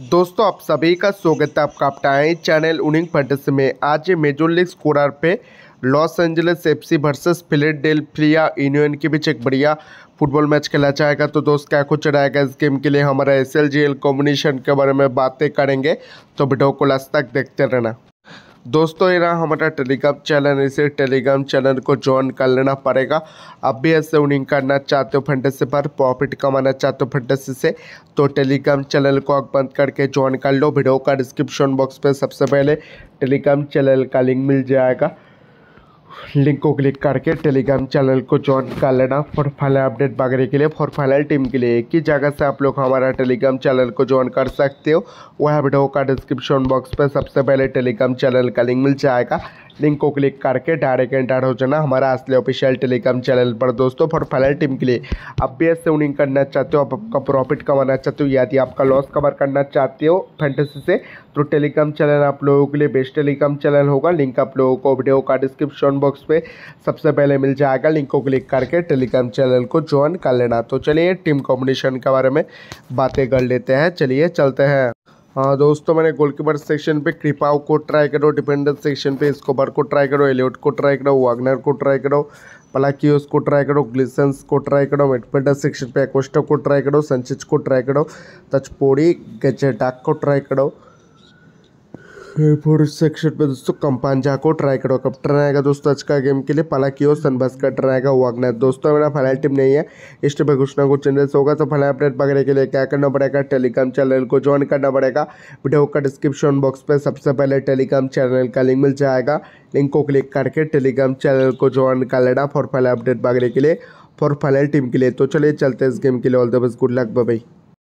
दोस्तों आप सभी का स्वागत है आपका अपटाएँ चैनल उनिंग फटस में आज मेजर लीग स्कोरर पे लॉस एंजलिस एफसी वर्सेस फ्रिया यूनियन के बीच एक बढ़िया फुटबॉल मैच खेला जाएगा तो दोस्त क्या कुछ रहेगा इस गेम के लिए हमारा एस एल कॉम्बिनेशन के बारे में बातें करेंगे तो वीडियो को लास्ट तक देखते रहना दोस्तों ये रहा हमारा टेलीग्राम चैनल इसे टेलीग्राम चैनल को ज्वाइन कर लेना पड़ेगा अब भी ऐसे उनिंग करना चाहते हो फंटेसी पर प्रॉफिट कमाना चाहते हो फंटेसी से तो टेलीग्राम चैनल को आग बंद करके ज्वाइन कर लो वीडियो का डिस्क्रिप्शन बॉक्स पर सबसे पहले टेलीग्राम चैनल का लिंक मिल जाएगा लिंक को क्लिक करके टेलीग्राम चैनल को ज्वाइन कर लेना फॉर फाइनल अपडेट मांगने के लिए फॉर फाइनल टीम के लिए एक ही जगह से आप लोग हमारा टेलीग्राम चैनल को ज्वाइन कर सकते हो वह वीडियो का डिस्क्रिप्शन बॉक्स पर सबसे पहले टेलीग्राम चैनल का लिंक मिल जाएगा लिंक को क्लिक करके डायरेक्ट एंटर हो जाना हमारा असली ऑफिशियल टेलीग्राम चैनल पर दोस्तों फॉर फाइनल टीम के लिए आप भी ऐसे करना चाहते हो आप आपका प्रॉफिट कमाना चाहते हो यदि आपका लॉस कवर करना चाहते हो फैंटेसी से तो टेलीग्राम चैनल आप लोगों के लिए बेस्ट टेलीग्राम चैनल होगा लिंक आप लोगों को वीडियो का डिस्क्रिप्शन बॉक्स पे सबसे पहले मिल जाएगा लिंक को क्लिक करके टेलीग्राम चैनल को ज्वाइन कर लेना तो चलिए टीम कॉम्बिनेशन के बारे में बातें कर लेते हैं चलिए चलते हैं हाँ दोस्तों मैंने गोलकीपर सेक्शन पे कृपाव को ट्राई करो डिफेंडर सेक्शन पे स्कोपर को ट्राई करो एलियोट को ट्राई करो वागनर को ट्राई करो पलाकियोस को ट्राई करो ग्लिसन्स को ट्राई करो मिडफील्डर सेक्शन पे एकोस्टो को ट्राई करो संचित को ट्राई करो तचपोड़ी गजेटाक को ट्राई करो फोर सेक्शन पे दोस्तों कंपांजा को ट्राई करो कब रहेगा आएगा दोस्तों आज का गेम के लिए पलाकी और सनबस का टर्न आएगा वागनर दोस्तों मेरा फिलहाल टीम नहीं है इस टीम में कुछ ना कुछ चेंजेस होगा तो फिलहाल अपडेट पकड़ने के लिए क्या करना पड़ेगा टेलीग्राम चैनल को ज्वाइन करना पड़ेगा वीडियो का डिस्क्रिप्शन बॉक्स पर सबसे पहले टेलीग्राम चैनल का लिंक मिल जाएगा लिंक को क्लिक करके टेलीग्राम चैनल को ज्वाइन कर लेना फॉर पहले अपडेट पकड़ने के लिए फॉर फाइनल टीम के लिए तो चलिए चलते इस गेम के लिए all the best good luck by